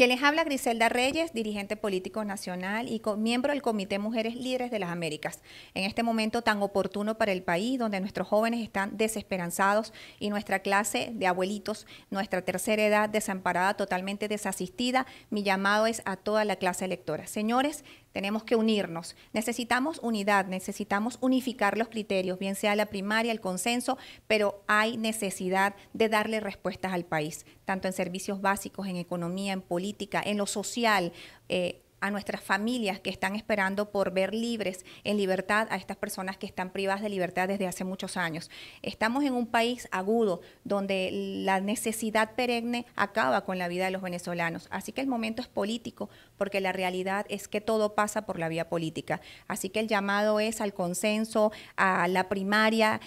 Quien les habla Griselda Reyes, dirigente político nacional y miembro del Comité Mujeres Líderes de las Américas. En este momento tan oportuno para el país, donde nuestros jóvenes están desesperanzados y nuestra clase de abuelitos, nuestra tercera edad desamparada, totalmente desasistida, mi llamado es a toda la clase electora. Señores, tenemos que unirnos. Necesitamos unidad, necesitamos unificar los criterios, bien sea la primaria, el consenso, pero hay necesidad de darle respuestas al país, tanto en servicios básicos, en economía, en política, en lo social. Eh, a nuestras familias que están esperando por ver libres en libertad a estas personas que están privadas de libertad desde hace muchos años. Estamos en un país agudo donde la necesidad perenne acaba con la vida de los venezolanos. Así que el momento es político porque la realidad es que todo pasa por la vía política. Así que el llamado es al consenso, a la primaria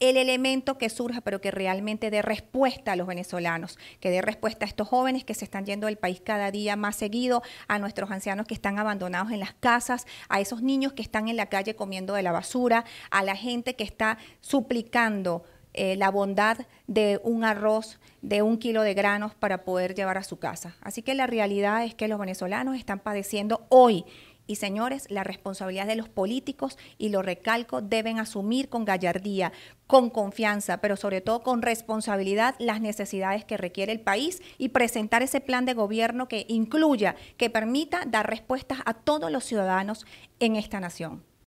el elemento que surja, pero que realmente dé respuesta a los venezolanos, que dé respuesta a estos jóvenes que se están yendo del país cada día más seguido, a nuestros ancianos que están abandonados en las casas, a esos niños que están en la calle comiendo de la basura, a la gente que está suplicando eh, la bondad de un arroz, de un kilo de granos para poder llevar a su casa. Así que la realidad es que los venezolanos están padeciendo hoy y señores, la responsabilidad de los políticos, y lo recalco, deben asumir con gallardía, con confianza, pero sobre todo con responsabilidad las necesidades que requiere el país y presentar ese plan de gobierno que incluya, que permita dar respuestas a todos los ciudadanos en esta nación.